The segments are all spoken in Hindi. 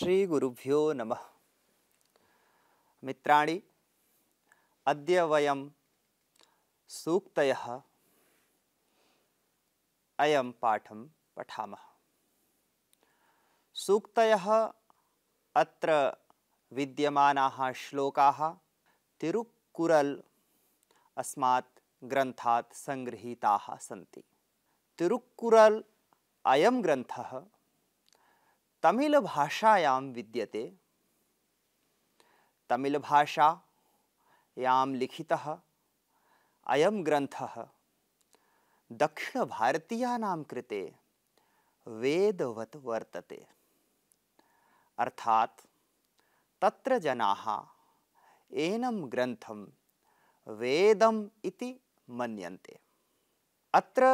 श्रीगुरुभ्यो नमः मित्राणि अद्य वयं सूक्तयः अयं पाठं पठामः सूक्तयः अत्र विद्यमानाः श्लोकाः तिरुक्कुरल् अस्मात् ग्रन्थात् सङ्गृहीताः सन्ति तिरुक्कुरल् अयं ग्रन्थः तमिल तमिलभाषायां विद्यते तमिल भाषा याम लिखितः अयम अयं ग्रन्थः दक्षिणभारतीयानां कृते वेदवत वर्तते अर्थात तत्र जनाः एनम ग्रंथम वेदम इति मन्यन्ते अत्र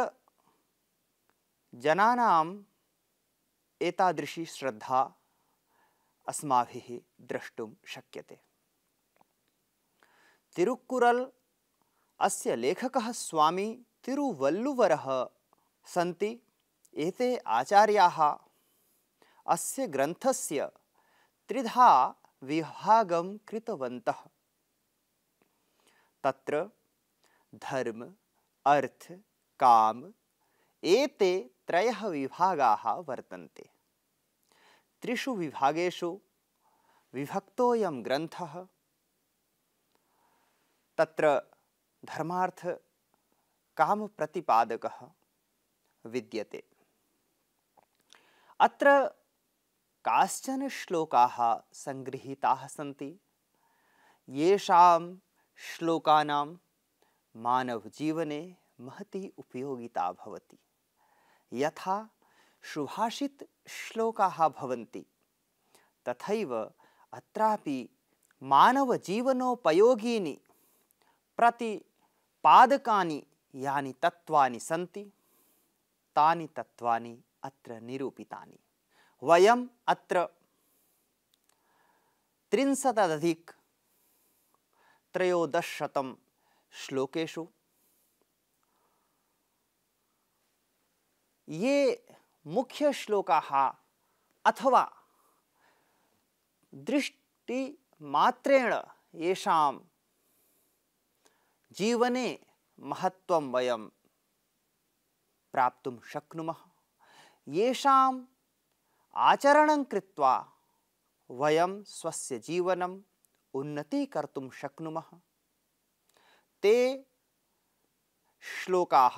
जनानां एतादृशी श्रद्धा अस्माभिः द्रष्टुं शक्यते तिरुक्कुरल् अस्य लेखकः स्वामी तिरुवल्लुवरः सन्ति एते आचार्याः अस्य ग्रन्थस्य त्रिधा विभागं कृतवन्तः तत्र धर्म अर्थ काम एते त्रयः विभागाः वर्तन्ते त्रिषु विभागेषु विभक्तोऽयं ग्रन्थः तत्र धर्मार्थ काम धर्मार्थकामप्रतिपादकः विद्यते अत्र काश्चन श्लोकाः सङ्गृहीताः सन्ति येषां श्लोकानां मानवजीवने महती उपयोगिता भवति यथा सुभाषित श्लोका तथा अत्रापि मानवजीवनोपयोगीनि प्रतिपादकानि यानि तत्त्वानि सन्ति तानि तत्त्वानि अत्र निरूपितानि वयम् अत्र त्रिंशदधिक त्रयोदशशतं श्लोकेषु ये मुख्य श्लोका अथवा दृष्टि मात्रेण येषां जीवने महत्त्वं वयं प्राप्तुं शक्नुमः येषाम् आचरणं कृत्वा वयं स्वस्य जीवनम् उन्नति उन्नतीकर्तुं शक्नुमः ते श्लोकाः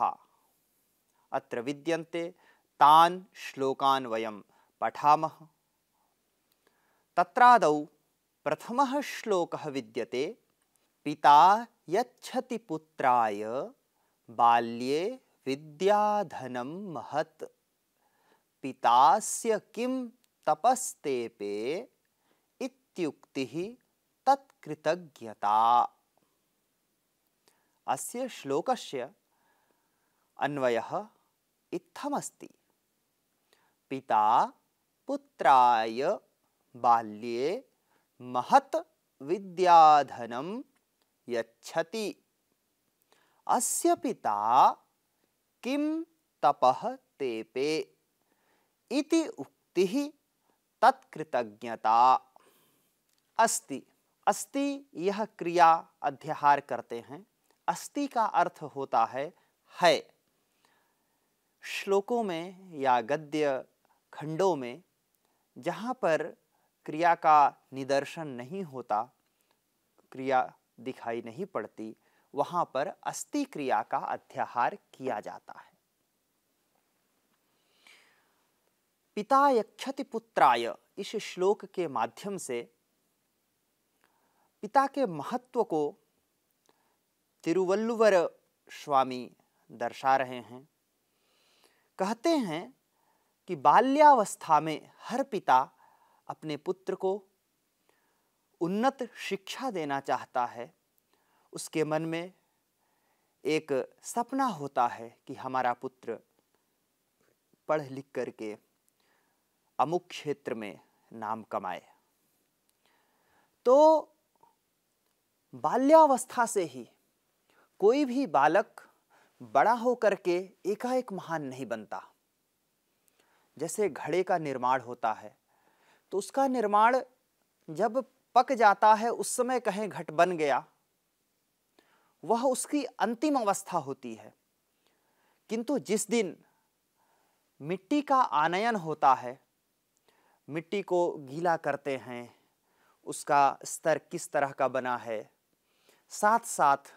अत्र विद्यन्ते तान श्लोकान वयम पठामः तत्रादौ प्रथमः श्लोकः विद्यते पिता यच्छति पुत्राय बाल्ये विद्याधनं महत् पितास्य किं तपस्तेपे इत्युक्तिः तत्कृतज्ञता अस्य श्लोकस्य अन्वयः इत्थमस्ति पिता पुत्राय बाल्ये महत विद्याधनं यछति अस्य पिता किम तपह तेपे इति उक्ति तत्कृतज्ञता अस्ति अस्ति यह क्रिया अध्याहार करते हैं अस्ति का अर्थ होता है है श्लोकों में या गद्य खंडों में जहाँ पर क्रिया का निदर्शन नहीं होता क्रिया दिखाई नहीं पड़ती वहाँ पर अस्थि क्रिया का अध्याहार किया जाता है पिता यक्षति पुत्राय इस श्लोक के माध्यम से पिता के महत्व को तिरुवल्लुवर स्वामी दर्शा रहे हैं कहते हैं कि बाल्यावस्था में हर पिता अपने पुत्र को उन्नत शिक्षा देना चाहता है उसके मन में एक सपना होता है कि हमारा पुत्र पढ़ लिख करके अमुक क्षेत्र में नाम कमाए तो बाल्यावस्था से ही कोई भी बालक बड़ा होकर के एकाएक महान नहीं बनता जैसे घड़े का निर्माण होता है तो उसका निर्माण जब पक जाता है उस समय कहें घट बन गया वह उसकी अंतिम अवस्था होती है किंतु जिस दिन मिट्टी का आनयन होता है मिट्टी को गीला करते हैं उसका स्तर किस तरह का बना है साथ साथ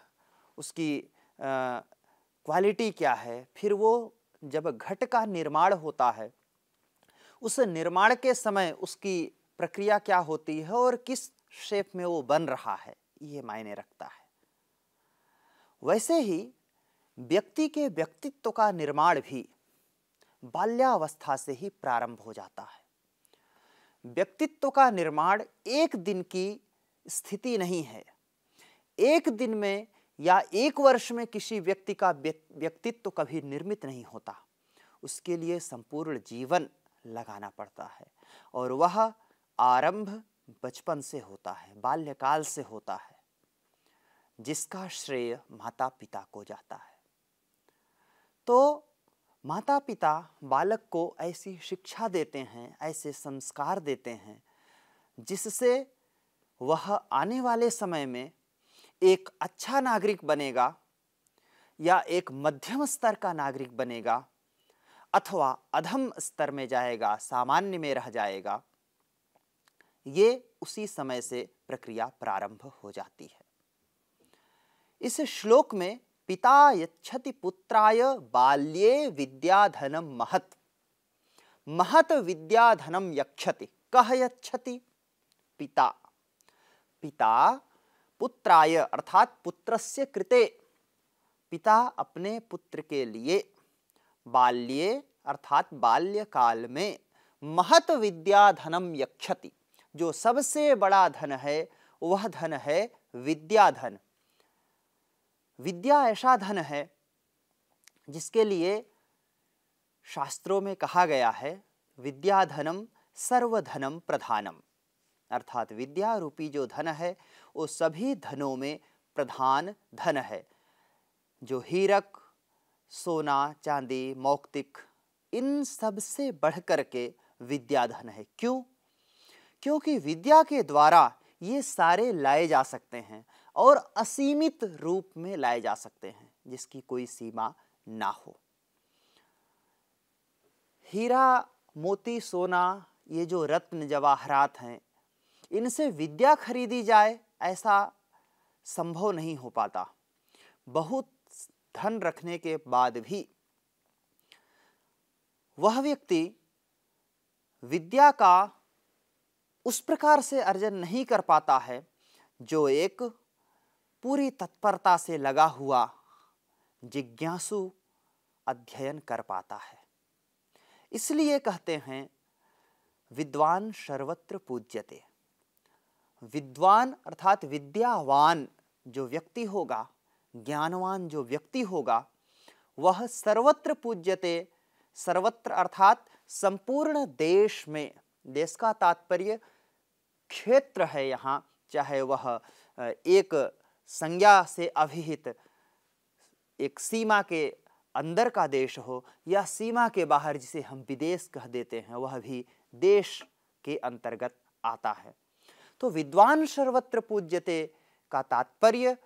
उसकी क्वालिटी क्या है फिर वो जब घट का निर्माण होता है उस निर्माण के समय उसकी प्रक्रिया क्या होती है और किस शेप में वो बन रहा है ये मायने रखता है वैसे ही व्यक्ति के व्यक्तित्व का निर्माण भी बाल्यावस्था से ही प्रारंभ हो जाता है व्यक्तित्व का निर्माण एक दिन की स्थिति नहीं है एक दिन में या एक वर्ष में किसी व्यक्ति का व्यक्तित्व कभी निर्मित नहीं होता उसके लिए संपूर्ण जीवन लगाना पड़ता है और वह आरंभ बचपन से होता है बाल्यकाल से होता है जिसका श्रेय माता पिता को जाता है तो माता पिता बालक को ऐसी शिक्षा देते हैं ऐसे संस्कार देते हैं जिससे वह आने वाले समय में एक अच्छा नागरिक बनेगा या एक मध्यम स्तर का नागरिक बनेगा अथवा अधम स्तर में जाएगा सामान्य में रह जाएगा ये उसी समय से प्रक्रिया प्रारंभ हो जाती है इस श्लोक में पिता यति पुत्राय बाल्ये विद्याधनम महत महत विद्याधनम यक्षति कह यक्षति पिता पिता पुत्राय अर्थात पुत्रस्य कृते पिता अपने पुत्र के लिए बाल्ये अर्थात बाल्यकाल में महत विद्या धनम यक्षति जो सबसे बड़ा धन है वह धन है विद्याधन विद्या ऐसा धन है जिसके लिए शास्त्रों में कहा गया है विद्याधनम सर्वधनम प्रधानम अर्थात विद्या रूपी जो धन है वो सभी धनों में प्रधान धन है जो हीरक सोना चांदी मौक्तिक इन सब से बढ़ कर के विद्याधन है क्यों क्योंकि विद्या के द्वारा ये सारे लाए जा सकते हैं और असीमित रूप में लाए जा सकते हैं जिसकी कोई सीमा ना हो हीरा मोती सोना ये जो रत्न जवाहरात हैं इनसे विद्या खरीदी जाए ऐसा संभव नहीं हो पाता बहुत धन रखने के बाद भी वह व्यक्ति विद्या का उस प्रकार से अर्जन नहीं कर पाता है जो एक पूरी तत्परता से लगा हुआ जिज्ञासु अध्ययन कर पाता है इसलिए कहते हैं विद्वान सर्वत्र पूज्यते विद्वान अर्थात विद्यावान जो व्यक्ति होगा ज्ञानवान जो व्यक्ति होगा वह सर्वत्र पूज्यते सर्वत्र अर्थात संपूर्ण देश में देश का तात्पर्य क्षेत्र है यहाँ चाहे वह एक संज्ञा से अभिहित एक सीमा के अंदर का देश हो या सीमा के बाहर जिसे हम विदेश कह देते हैं वह भी देश के अंतर्गत आता है तो विद्वान सर्वत्र पूज्यते का तात्पर्य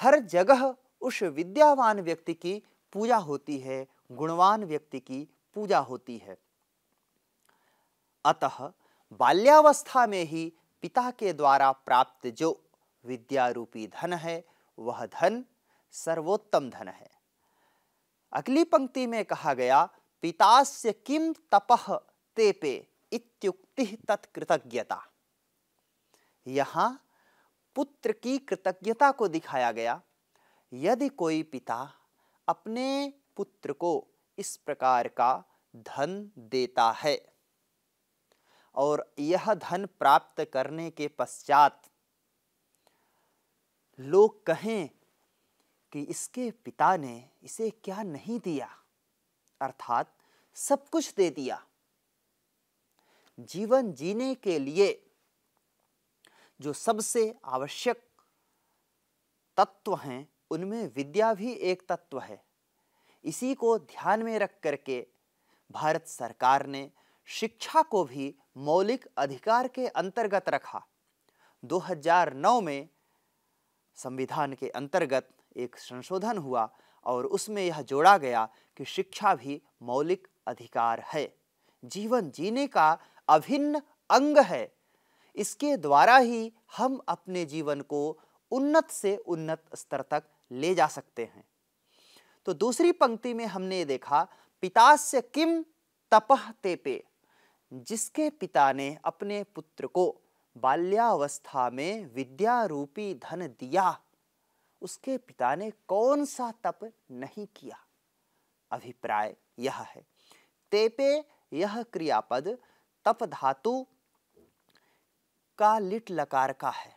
हर जगह उस विद्यावान व्यक्ति की पूजा होती है गुणवान व्यक्ति की पूजा होती है अतः बाल्यावस्था में ही पिता के द्वारा प्राप्त जो विद्या रूपी धन है वह धन सर्वोत्तम धन है अगली पंक्ति में कहा गया पितास्य किम तपह तेपे इत्युक्ति तत्कृतज्ञता यहां पुत्र की कृतज्ञता को दिखाया गया यदि कोई पिता अपने पुत्र को इस प्रकार का धन देता है और यह धन प्राप्त करने के पश्चात लोग कहें कि इसके पिता ने इसे क्या नहीं दिया अर्थात सब कुछ दे दिया जीवन जीने के लिए जो सबसे आवश्यक तत्व हैं उनमें विद्या भी एक तत्व है इसी को ध्यान में रख करके भारत सरकार ने शिक्षा को भी मौलिक अधिकार के अंतर्गत रखा 2009 में संविधान के अंतर्गत एक संशोधन हुआ और उसमें यह जोड़ा गया कि शिक्षा भी मौलिक अधिकार है जीवन जीने का अभिन्न अंग है इसके द्वारा ही हम अपने जीवन को उन्नत से उन्नत स्तर तक ले जा सकते हैं तो दूसरी पंक्ति में हमने देखा पिता से किम तपह तेपे जिसके पिता ने अपने पुत्र को बाल्यावस्था में विद्या रूपी धन दिया उसके पिता ने कौन सा तप नहीं किया अभिप्राय यह है तेपे यह क्रियापद तप धातु का लिट लकार का है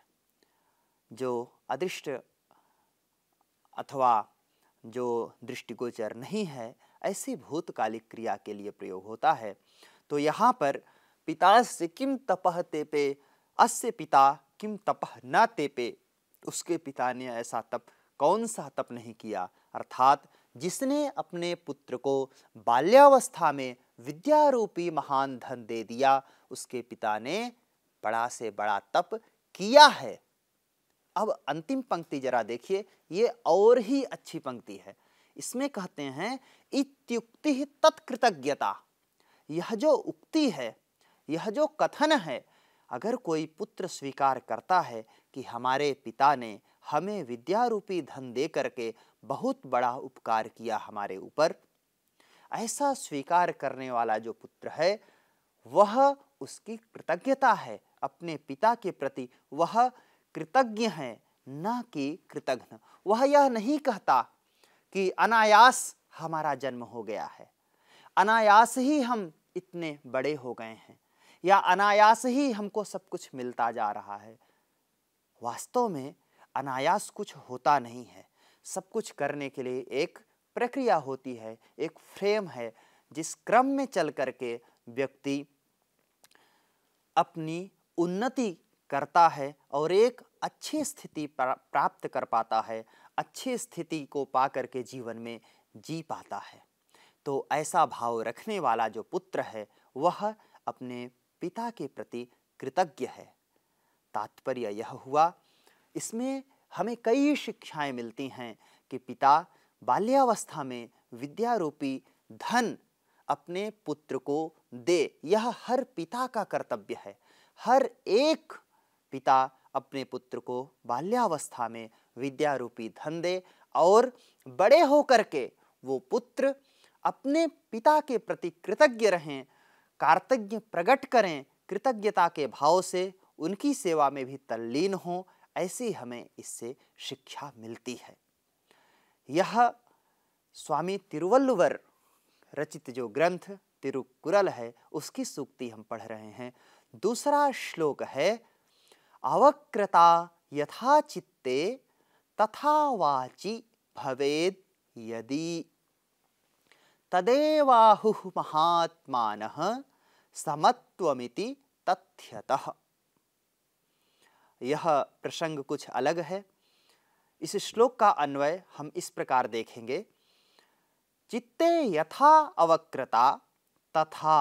जो अदृष्ट अथवा जो दृष्टिगोचर नहीं है ऐसी भूतकालिक क्रिया के लिए प्रयोग होता है तो यहाँ पर पिता से किम तपह तेपे अस्य पिता किम तपह न तेपे उसके पिता ने ऐसा तप कौन सा तप नहीं किया अर्थात जिसने अपने पुत्र को बाल्यावस्था में विद्यारूपी महान धन दे दिया उसके पिता ने बड़ा से बड़ा तप किया है अब अंतिम पंक्ति जरा देखिए ये और ही अच्छी पंक्ति है इसमें कहते हैं इत्युक्ति तत्कृतज्ञता यह जो उक्ति है यह जो कथन है अगर कोई पुत्र स्वीकार करता है कि हमारे पिता ने हमें विद्या रूपी धन दे करके बहुत बड़ा उपकार किया हमारे ऊपर ऐसा स्वीकार करने वाला जो पुत्र है वह उसकी कृतज्ञता है अपने पिता के प्रति वह कृतज्ञ है न कि कृतघ्न वह यह नहीं कहता कि अनायास हमारा जन्म हो गया है अनायास ही हम इतने बड़े हो गए हैं या अनायास ही हमको सब कुछ मिलता जा रहा है वास्तव में अनायास कुछ होता नहीं है सब कुछ करने के लिए एक प्रक्रिया होती है एक फ्रेम है जिस क्रम में चल करके व्यक्ति अपनी उन्नति करता है और एक अच्छी स्थिति प्राप्त कर पाता है अच्छी स्थिति को पा करके जीवन में जी पाता है तो ऐसा भाव रखने वाला जो पुत्र है वह अपने पिता के प्रति कृतज्ञ है तात्पर्य यह हुआ इसमें हमें कई शिक्षाएं मिलती हैं कि पिता बाल्यावस्था में विद्यारूपी धन अपने पुत्र को दे यह हर पिता का कर्तव्य है हर एक पिता अपने पुत्र को बाल्यावस्था में विद्या रूपी धन दे और बड़े होकर के वो पुत्र अपने पिता के प्रति कृतज्ञ रहें कार्तज्ञ प्रकट करें कृतज्ञता के भाव से उनकी सेवा में भी तल्लीन हो ऐसी हमें इससे शिक्षा मिलती है यह स्वामी तिरुवल्लुवर रचित जो ग्रंथ तिरुकुरल है उसकी सूक्ति हम पढ़ रहे हैं दूसरा श्लोक है अवक्रता यथा चित्ते तथा वाचि भवेद यदि तदेवाहु महात्मा समत्वमिति तथ्यतः यह प्रसंग कुछ अलग है इस श्लोक का अन्वय हम इस प्रकार देखेंगे चित्ते यथा अवक्रता तथा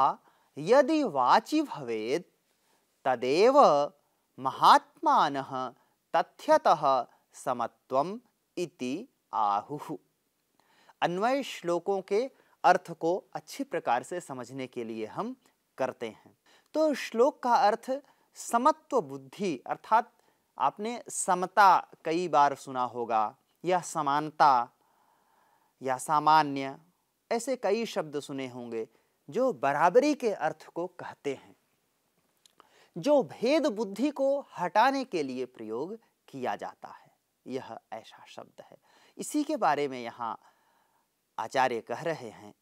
यदि वाचि भवेद तदेव महात्मानः तथ्यतः समत्वम इति आहुः अन्वय श्लोकों के अर्थ को अच्छी प्रकार से समझने के लिए हम करते हैं तो श्लोक का अर्थ समत्व बुद्धि अर्थात आपने समता कई बार सुना होगा या समानता या सामान्य ऐसे कई शब्द सुने होंगे जो बराबरी के अर्थ को कहते हैं जो भेद बुद्धि को हटाने के लिए प्रयोग किया जाता है यह ऐसा शब्द है इसी के बारे में यहाँ आचार्य कह रहे हैं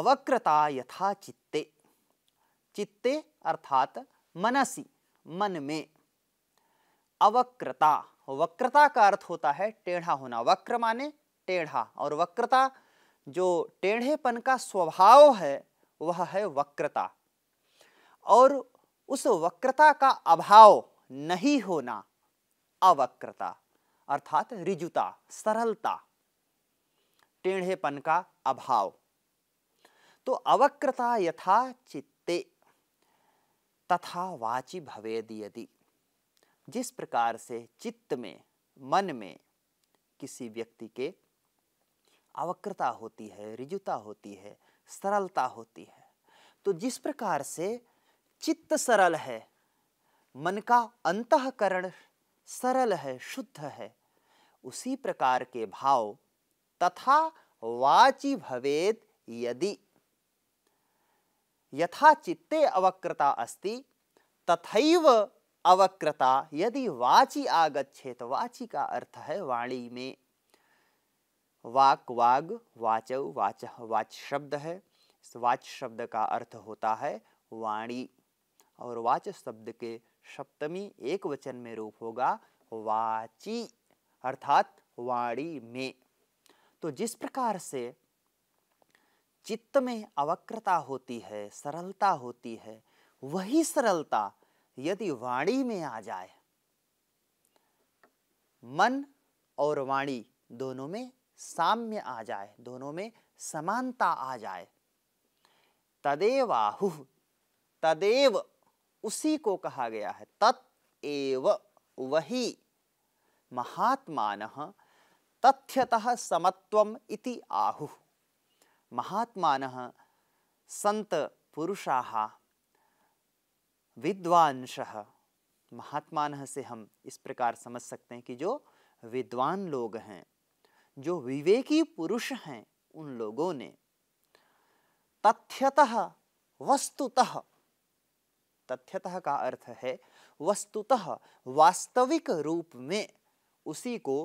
अवक्रता यथा चित्ते चित्ते अर्थात मनसी मन में अवक्रता वक्रता का अर्थ होता है टेढ़ा होना वक्र माने टेढ़ा और वक्रता जो टेढ़ेपन का स्वभाव है वह है वक्रता और उस वक्रता का अभाव नहीं होना अवक्रता अर्थात रिजुता सरलता टेढ़ेपन का अभाव तो अवक्रता यथा चित्ते तथा वाची भवेद यदि जिस प्रकार से चित्त में मन में किसी व्यक्ति के अवक्रता होती है रिजुता होती है सरलता होती है तो जिस प्रकार से चित्त सरल है मन का अंतकरण सरल है शुद्ध है उसी प्रकार के भाव तथा वाची भवेद यदि यथा चित्ते अवक्रता अस्ति तथैव अवक्रता यदि वाची आगछेत वाची का अर्थ है वाणी में वाक वाग वाच वाच वाच शब्द है इस वाच शब्द का अर्थ होता है वाणी और वाच शब्द के सप्तमी एक वचन में रूप होगा वाची अर्थात वाणी में तो जिस प्रकार से चित्त में अवक्रता होती है सरलता होती है वही सरलता यदि वाणी में आ जाए मन और वाणी दोनों में साम्य आ जाए दोनों में समानता आ जाए तदेवाहु तदेव उसी को कहा गया है तत् एव वही महात्मान तथ्यतः समत्वम इति आहु महात्मान संत पुरुषा विद्वांस महात्मान से हम इस प्रकार समझ सकते हैं कि जो विद्वान लोग हैं जो विवेकी पुरुष हैं उन लोगों ने तथ्यतः वस्तुतः तथ्यतः का अर्थ है वस्तुतः वास्तविक रूप में उसी को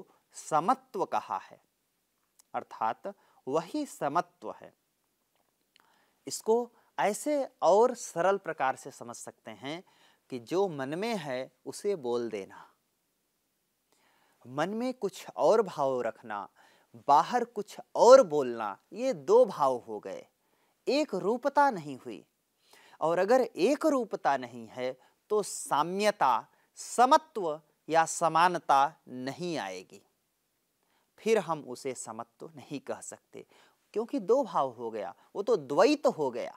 समत्व कहा है अर्थात वही समत्व है इसको ऐसे और सरल प्रकार से समझ सकते हैं कि जो मन में है उसे बोल देना मन में कुछ और भाव रखना बाहर कुछ और बोलना ये दो भाव हो गए एक रूपता नहीं हुई और अगर एक रूपता नहीं है तो साम्यता समत्व या समानता नहीं आएगी फिर हम उसे समत्व नहीं कह सकते क्योंकि दो भाव हो गया वो तो द्वैत हो गया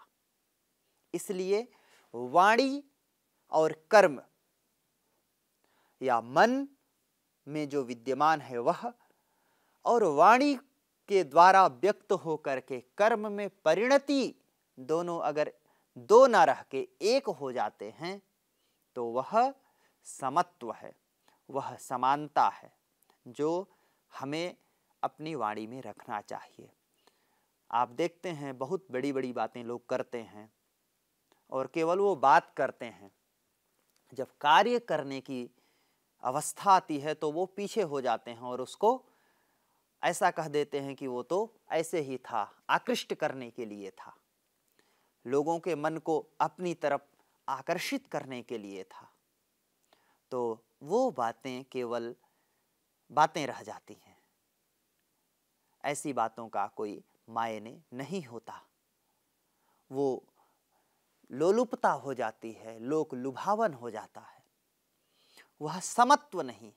इसलिए वाणी और कर्म या मन में जो विद्यमान है वह और वाणी के द्वारा व्यक्त होकर के कर्म में परिणति दोनों अगर दो न रह के एक हो जाते हैं तो वह समत्व है वह समानता है जो हमें अपनी वाणी में रखना चाहिए आप देखते हैं बहुत बड़ी बड़ी बातें लोग करते हैं और केवल वो बात करते हैं जब कार्य करने की अवस्था आती है तो वो पीछे हो जाते हैं और उसको ऐसा कह देते हैं कि वो तो ऐसे ही था आकृष्ट करने के लिए था लोगों के मन को अपनी तरफ आकर्षित करने के लिए था तो वो बातें केवल बातें रह जाती हैं ऐसी बातों का कोई मायने नहीं होता वो लोलुपता हो जाती है लोक लुभावन हो जाता है वह समत्व नहीं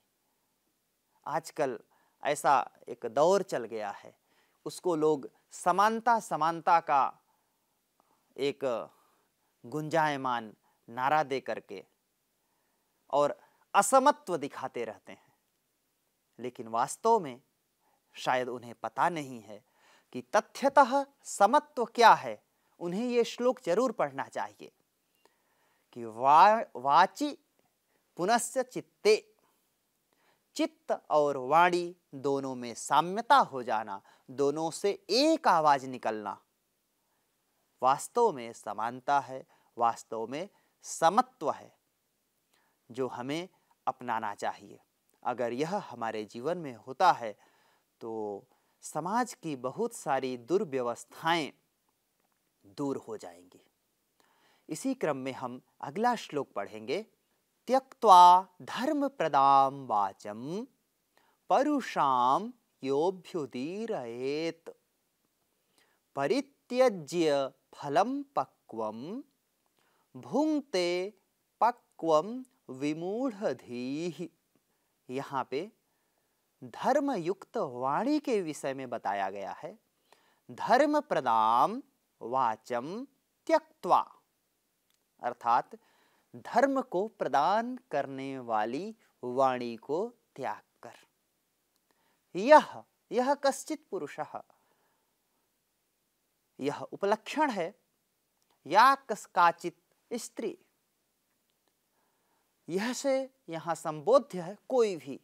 आजकल ऐसा एक दौर चल गया है उसको लोग समानता समानता का एक गुंजायमान नारा दे करके और असमत्व दिखाते रहते हैं लेकिन वास्तव में शायद उन्हें पता नहीं है कि तथ्यतः समत्व क्या है उन्हें ये श्लोक जरूर पढ़ना चाहिए कि वा वाची पुनस्य चित्ते चित्त और वाणी दोनों में साम्यता हो जाना दोनों से एक आवाज निकलना वास्तव में समानता है वास्तव में समत्व है जो हमें अपनाना चाहिए अगर यह हमारे जीवन में होता है तो समाज की बहुत सारी दुर्व्यवस्थाएं दूर हो जाएंगी इसी क्रम में हम अगला श्लोक पढ़ेंगे त्यक्वा धर्म प्रदाम वाचम परुषाम योभ्युदीरेत परित्यज्य फलम पक्वम भुंगते पक्वम विमूढ़ी यहाँ पे धर्मयुक्त वाणी के विषय में बताया गया है धर्म प्रदाम वाचम त्यक्वा अर्थात धर्म को प्रदान करने वाली वाणी को त्याग कर यह यह कश्चित पुरुषः यह उपलक्षण है या कसकाचित स्त्री यह से यहां संबोध्य है कोई भी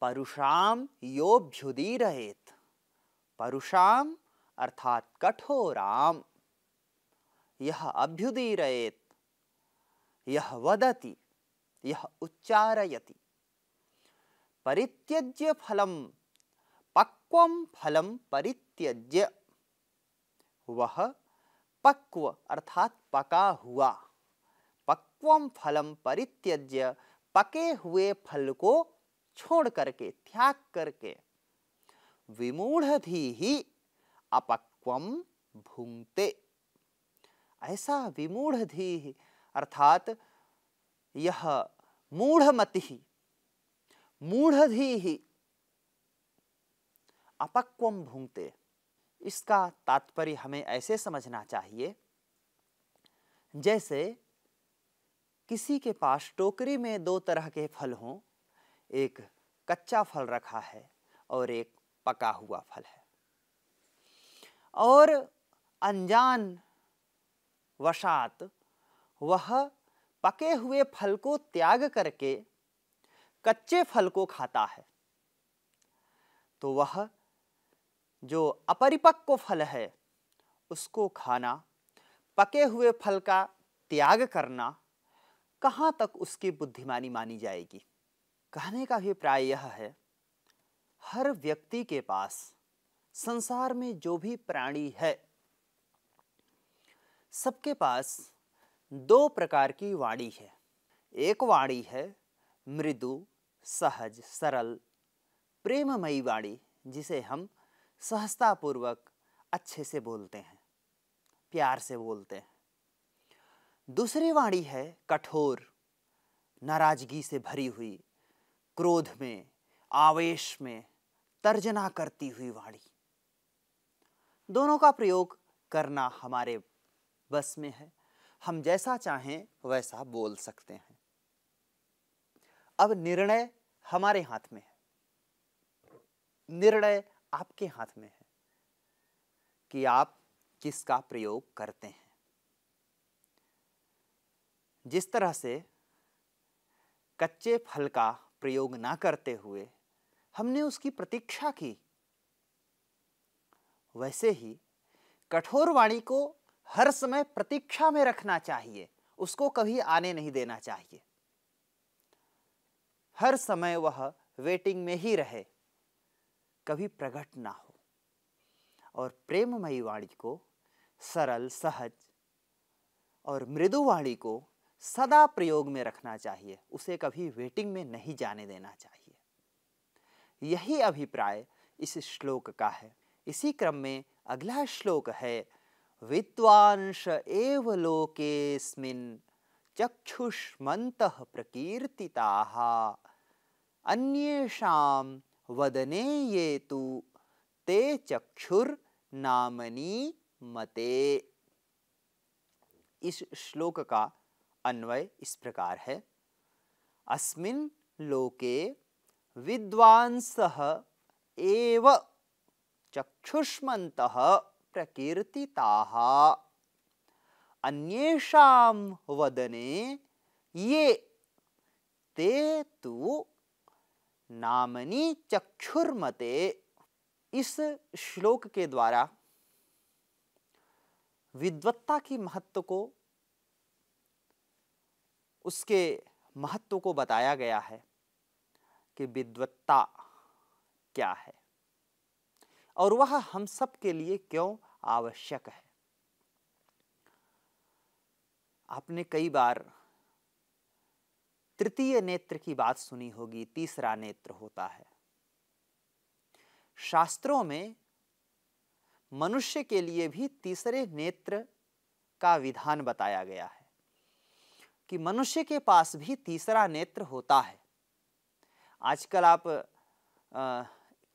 परुषाम योभ्युदी रहेत परुषाम अर्थात कठोराम यह अभ्युदी रहेत यह वदति यह उच्चारयति परित्यज्य फलम पक्वम फलम परित त्यज्य वह पक्व अर्थात पका हुआ पक्वम फलम परित्यज्य पके हुए फल को छोड़ करके त्याग करके विमूढ़ ही अपक्वम भूंगते ऐसा विमूढ़ी अर्थात यह मूढ़मति ही अपक्वम भूंगते इसका तात्पर्य हमें ऐसे समझना चाहिए जैसे किसी के पास टोकरी में दो तरह के फल हों एक कच्चा फल रखा है और एक पका हुआ फल है और अनजान वशात वह पके हुए फल को त्याग करके कच्चे फल को खाता है तो वह जो अपरिपक्व फल है उसको खाना पके हुए फल का त्याग करना कहाँ तक उसकी बुद्धिमानी मानी जाएगी कहने का प्राय यह है हर व्यक्ति के पास संसार में जो भी प्राणी है सबके पास दो प्रकार की वाणी है एक वाणी है मृदु सहज सरल प्रेममयी वाणी जिसे हम सहजतापूर्वक अच्छे से बोलते हैं प्यार से बोलते हैं दूसरी वाणी है कठोर नाराजगी से भरी हुई क्रोध में आवेश में तर्जना करती हुई वाणी दोनों का प्रयोग करना हमारे बस में है हम जैसा चाहें वैसा बोल सकते हैं अब निर्णय हमारे हाथ में है निर्णय आपके हाथ में है कि आप किसका प्रयोग करते हैं जिस तरह से कच्चे फल का प्रयोग ना करते हुए हमने उसकी प्रतीक्षा की वैसे ही कठोर वाणी को हर समय प्रतीक्षा में रखना चाहिए उसको कभी आने नहीं देना चाहिए हर समय वह वेटिंग में ही रहे कभी प्रकट ना हो और प्रेममयी वाणी को सरल सहज और मृदु वाणी को सदा प्रयोग में रखना चाहिए उसे कभी वेटिंग में नहीं जाने देना चाहिए यही अभिप्राय इस श्लोक का है इसी क्रम में अगला श्लोक है विद्वांश एव लोकेस्मिन चक्षुष्मत प्रकीर्तिता अन्येषाम वदने ये तु ते नामनी मते इस श्लोक का अन्वय इस प्रकार है अस्मिन् लोके विद्वांस एव चक्षुष्मत प्रकीर्तिता अन्येषां वदने ये ते तु नामनी चक्षुर्मते इस श्लोक के द्वारा विद्वत्ता की महत्व को उसके महत्व को बताया गया है कि विद्वत्ता क्या है और वह हम सब के लिए क्यों आवश्यक है आपने कई बार तृतीय नेत्र की बात सुनी होगी तीसरा नेत्र होता है शास्त्रों में मनुष्य के लिए भी तीसरे नेत्र का विधान बताया गया है कि मनुष्य के पास भी तीसरा नेत्र होता है आजकल आप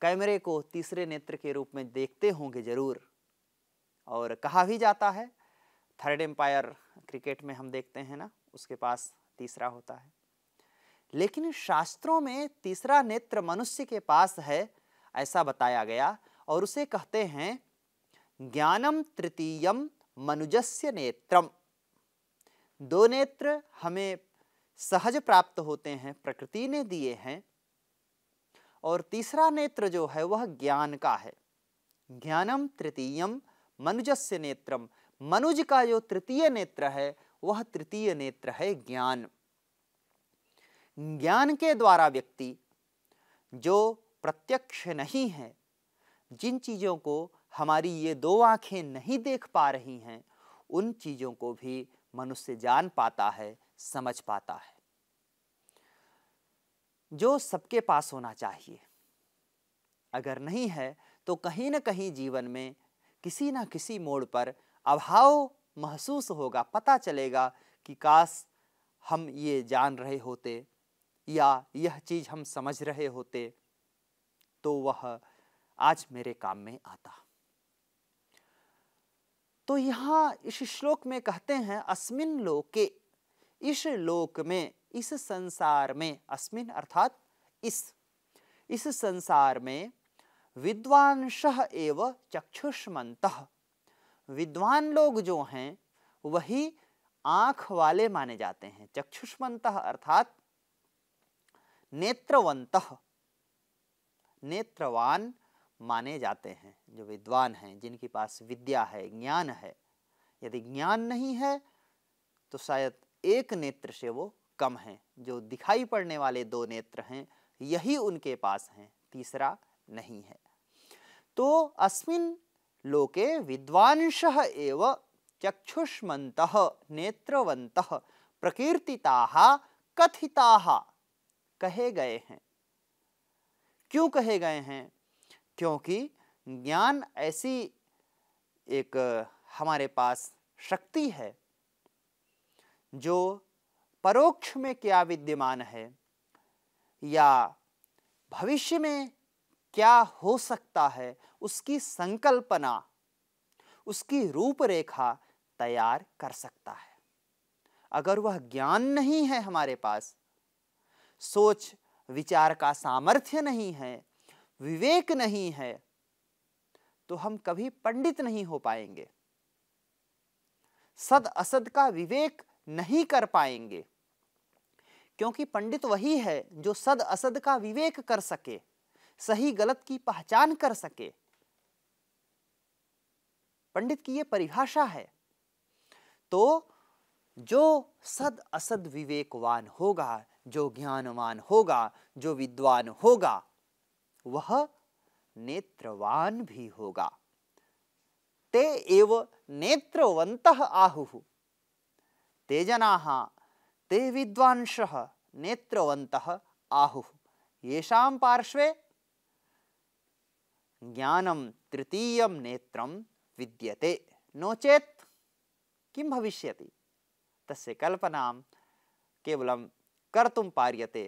कैमरे को तीसरे नेत्र के रूप में देखते होंगे जरूर और कहा भी जाता है थर्ड एम्पायर क्रिकेट में हम देखते हैं ना उसके पास तीसरा होता है लेकिन शास्त्रों में तीसरा नेत्र मनुष्य के पास है ऐसा बताया गया और उसे कहते हैं ज्ञानम तृतीयम मनुजस्य नेत्रम दो नेत्र हमें सहज प्राप्त होते हैं प्रकृति ने दिए हैं और तीसरा नेत्र जो है वह ज्ञान का है ज्ञानम तृतीयम मनुजस्य नेत्रम मनुज का जो तृतीय नेत्र है वह तृतीय नेत्र है ज्ञान ज्ञान के द्वारा व्यक्ति जो प्रत्यक्ष नहीं है जिन चीज़ों को हमारी ये दो आंखें नहीं देख पा रही हैं उन चीज़ों को भी मनुष्य जान पाता है समझ पाता है जो सबके पास होना चाहिए अगर नहीं है तो कहीं ना कहीं जीवन में किसी ना किसी मोड़ पर अभाव महसूस होगा पता चलेगा कि काश हम ये जान रहे होते या यह चीज़ हम समझ रहे होते तो वह आज मेरे काम में आता तो यहां इस श्लोक में कहते हैं अस्मिन लोके इस लोक में इस संसार में अस्मिन अर्थात इस इस संसार में विद्वांश एव चक्षुष्मत विद्वान लोग जो हैं वही आँख वाले माने जाते हैं चक्षुष्मत अर्थात नेत्रवंत नेत्रवान माने जाते हैं जो विद्वान हैं जिनके पास विद्या है ज्ञान है यदि ज्ञान नहीं है तो शायद एक नेत्र से वो कम हैं जो दिखाई पड़ने वाले दो नेत्र हैं यही उनके पास हैं तीसरा नहीं है तो अस्मिन लोके विद्वांश एव चक्षुष्मत नेत्रवंत प्रकीर्तिता कथिता कहे गए हैं क्यों कहे गए हैं क्योंकि ज्ञान ऐसी एक हमारे पास शक्ति है जो परोक्ष में क्या विद्यमान है या भविष्य में क्या हो सकता है उसकी संकल्पना उसकी रूपरेखा तैयार कर सकता है अगर वह ज्ञान नहीं है हमारे पास सोच विचार का सामर्थ्य नहीं है विवेक नहीं है तो हम कभी पंडित नहीं हो पाएंगे सद असद का विवेक नहीं कर पाएंगे क्योंकि पंडित वही है जो सद असद का विवेक कर सके सही गलत की पहचान कर सके पंडित की यह परिभाषा है तो जो सद असद विवेकवान होगा जो ज्ञानवान होगा जो विद्वान होगा वह नेत्रवान भी होगा ते एव नेत्रवंत आहु ते जना ते विद्वांश नेत्रवंत आहु येषां पार्श्वे ज्ञानं तृतीयं नेत्रं विद्यते नोचेत चेत् किं भविष्यति तस्य कल्पना केवल कर्तुं पार्यते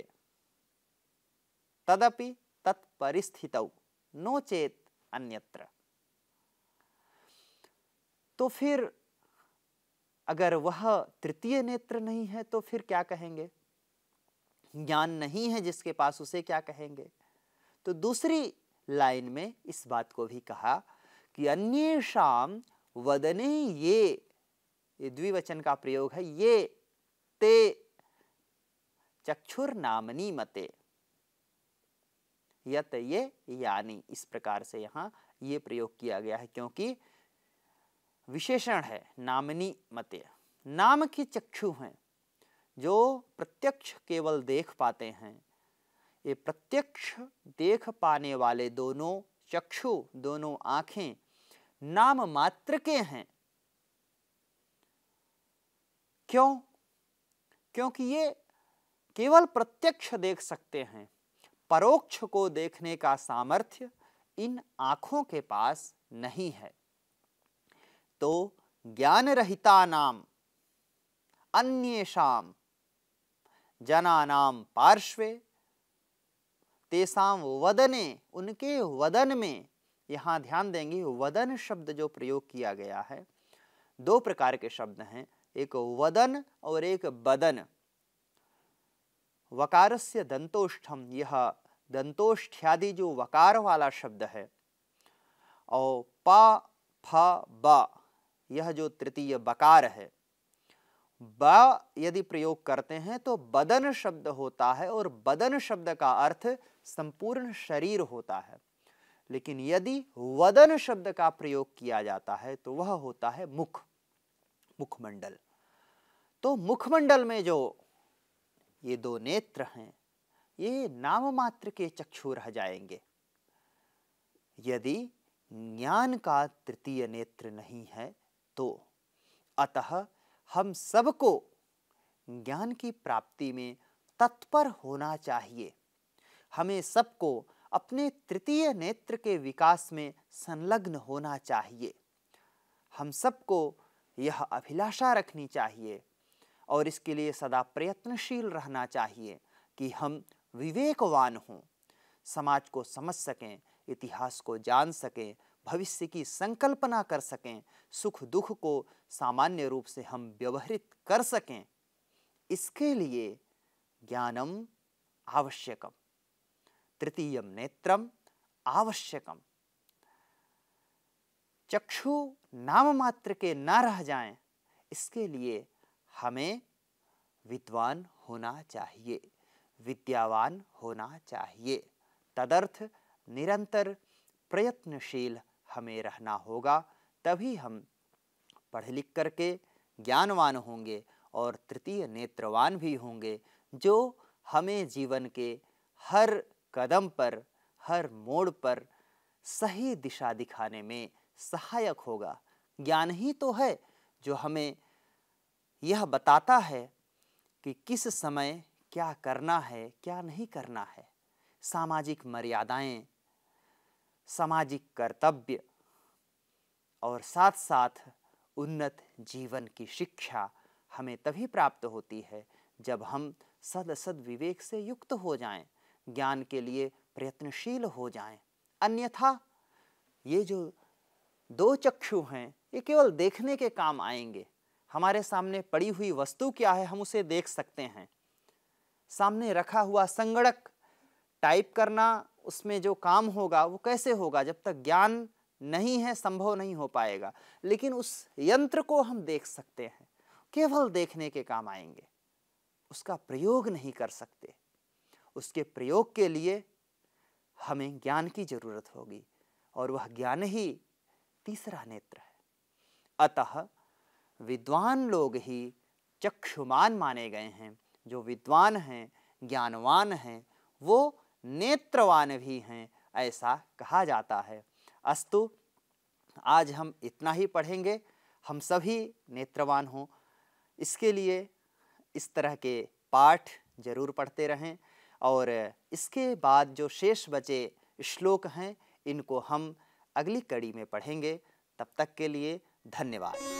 तदपि तत्परिस्थित नो चेत अन्यत्र तो फिर अगर वह तृतीय नेत्र नहीं है तो फिर क्या कहेंगे ज्ञान नहीं है जिसके पास उसे क्या कहेंगे तो दूसरी लाइन में इस बात को भी कहा कि अन्य शाम वदने ये ये द्विवचन का प्रयोग है ये ते चक्षुर नामनी मते यत ये यानी इस प्रकार से यहाँ ये प्रयोग किया गया है क्योंकि विशेषण है नामनी मते नाम के चक्षु हैं जो प्रत्यक्ष केवल देख पाते हैं ये प्रत्यक्ष देख पाने वाले दोनों चक्षु दोनों आँखें नाम मात्र के हैं क्यों क्योंकि ये केवल प्रत्यक्ष देख सकते हैं परोक्ष को देखने का सामर्थ्य इन आंखों के पास नहीं है तो ज्ञान रहिता नाम अन्य शाम जना नाम पार्श्वे तेसाम वदने उनके वदन में यहां ध्यान देंगे वदन शब्द जो प्रयोग किया गया है दो प्रकार के शब्द हैं एक वदन और एक बदन वकार से दंतोष्ठम यह दंतोष्ठ्यादि जो वकार वाला शब्द है और पा फ बा यह जो तृतीय बकार है बा यदि प्रयोग करते हैं तो बदन शब्द होता है और बदन शब्द का अर्थ संपूर्ण शरीर होता है लेकिन यदि वदन शब्द का प्रयोग किया जाता है तो वह होता है मुख मुखमंडल तो मुखमंडल में जो ये दो नेत्र हैं ये नाम मात्र के चक्षु रह जाएंगे यदि ज्ञान का तृतीय नेत्र नहीं है तो अतः हम सबको ज्ञान की प्राप्ति में तत्पर होना चाहिए हमें सबको अपने तृतीय नेत्र के विकास में संलग्न होना चाहिए हम सबको यह अभिलाषा रखनी चाहिए और इसके लिए सदा प्रयत्नशील रहना चाहिए कि हम विवेकवान हों समाज को समझ सकें इतिहास को जान सकें भविष्य की संकल्पना कर सकें सुख दुख को सामान्य रूप से हम व्यवहारित कर सकें इसके लिए ज्ञानम आवश्यकम तृतीय नेत्रम आवश्यकम चक्षु नाम मात्र के ना रह जाएं इसके लिए हमें विद्वान होना चाहिए विद्यावान होना चाहिए तदर्थ निरंतर प्रयत्नशील हमें रहना होगा तभी हम पढ़ लिख करके ज्ञानवान होंगे और तृतीय नेत्रवान भी होंगे जो हमें जीवन के हर कदम पर हर मोड़ पर सही दिशा दिखाने में सहायक होगा ज्ञान ही तो है जो हमें यह बताता है कि किस समय क्या करना है क्या नहीं करना है सामाजिक मर्यादाएं सामाजिक कर्तव्य और साथ साथ उन्नत जीवन की शिक्षा हमें तभी प्राप्त होती है जब हम सद सद विवेक से युक्त हो जाएं, ज्ञान के लिए प्रयत्नशील हो जाएं, अन्यथा ये जो दो चक्षु हैं ये केवल देखने के काम आएंगे हमारे सामने पड़ी हुई वस्तु क्या है हम उसे देख सकते हैं सामने रखा हुआ संगणक टाइप करना उसमें जो काम होगा वो कैसे होगा जब तक ज्ञान नहीं है संभव नहीं हो पाएगा लेकिन उस यंत्र को हम देख सकते हैं केवल देखने के काम आएंगे उसका प्रयोग नहीं कर सकते उसके प्रयोग के लिए हमें ज्ञान की जरूरत होगी और वह ज्ञान ही तीसरा नेत्र है अतः विद्वान लोग ही चक्षुमान माने गए हैं जो विद्वान हैं ज्ञानवान हैं वो नेत्रवान भी हैं ऐसा कहा जाता है अस्तु आज हम इतना ही पढ़ेंगे हम सभी नेत्रवान हों इसके लिए इस तरह के पाठ जरूर पढ़ते रहें और इसके बाद जो शेष बचे श्लोक हैं इनको हम अगली कड़ी में पढ़ेंगे तब तक के लिए धन्यवाद